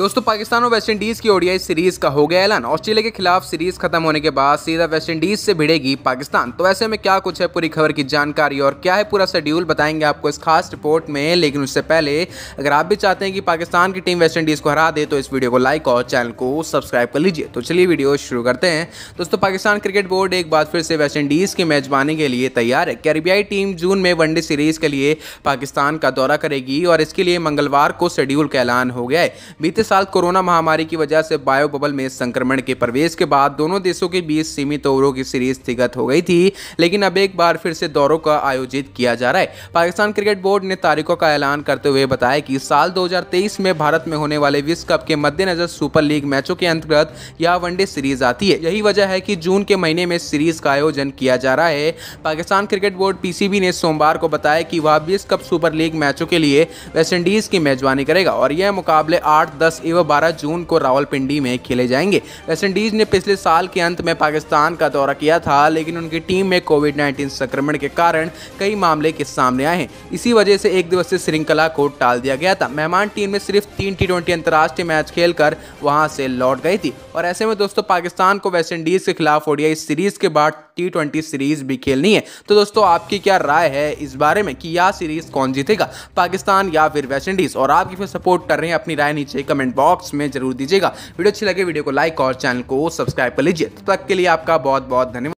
दोस्तों पाकिस्तान और वेस्टइंडीज़ की ओडीआई सीरीज़ का हो गया ऐलान ऑस्ट्रेलिया के खिलाफ सीरीज़ खत्म होने के बाद सीधा वेस्टइंडीज़ से भिड़ेगी पाकिस्तान तो ऐसे में क्या कुछ है पूरी खबर की जानकारी और क्या है पूरा शेड्यूल बताएंगे आपको इस खास रिपोर्ट में लेकिन उससे पहले अगर आप भी चाहते हैं कि पाकिस्तान की टीम वेस्टइंडीज़ को हरा दे तो इस वीडियो को लाइक और चैनल को सब्सक्राइब कर लीजिए तो चलिए वीडियो शुरू करते हैं दोस्तों पाकिस्तान क्रिकेट बोर्ड एक बार फिर से वेस्टइंडीज़ की मेज़बानी के लिए तैयार है कैरिबियाई टीम जून में वनडे सीरीज़ के लिए पाकिस्तान का दौरा करेगी और इसके लिए मंगलवार को शेड्यूल का ऐलान हो गया है बीते साल कोरोना महामारी की वजह से बायो बबल में संक्रमण के प्रवेश के बाद दोनों देशों के बीच सीमित ओवरों की सीरीज स्थगित हो गई थी लेकिन अब एक बार फिर से दौरों का आयोजित किया जा रहा है पाकिस्तान क्रिकेट बोर्ड ने तारीखों का ऐलान करते हुए बताया कि साल 2023 में भारत में होने वाले विश्व कप के मद्देनजर सुपर लीग मैचों के अंतर्गत यह वनडे सीरीज आती है यही वजह है कि जून के महीने में सीरीज का आयोजन किया जा रहा है पाकिस्तान क्रिकेट बोर्ड पीसीबी ने सोमवार को बताया कि वह विश्व कप सुपर लीग मैचों के लिए वेस्टइंडीज की मेजबानी करेगा और यह मुकाबले आठ दस एवं बारह जून को रावलपिंडी में खेले जाएंगे वेस्टइंडीज़ ने पिछले साल के अंत में पाकिस्तान का दौरा किया था लेकिन उनकी टीम में कोविड नाइन्टीन संक्रमण के कारण कई मामले के सामने आए हैं इसी वजह से एक दिवसीय श्रृंखला को टाल दिया गया था मेहमान टीम में सिर्फ तीन टी ट्वेंटी अंतर्राष्ट्रीय मैच खेलकर वहां से लौट गई थी और ऐसे में दोस्तों पाकिस्तान को वेस्टइंडीज़ के खिलाफ ओडियाई सीरीज के बाद टी सीरीज भी खेलनी है तो दोस्तों आपकी क्या राय है इस बारे में कि यह सीरीज कौन जीतेगा पाकिस्तान या फिर वेस्ट इंडीज और आप किसे सपोर्ट कर रहे हैं अपनी राय नीचे कमेंट बॉक्स में जरूर दीजिएगा वीडियो अच्छी लगे वीडियो को लाइक और चैनल को सब्सक्राइब कर लीजिए तब तक के लिए आपका बहुत बहुत धन्यवाद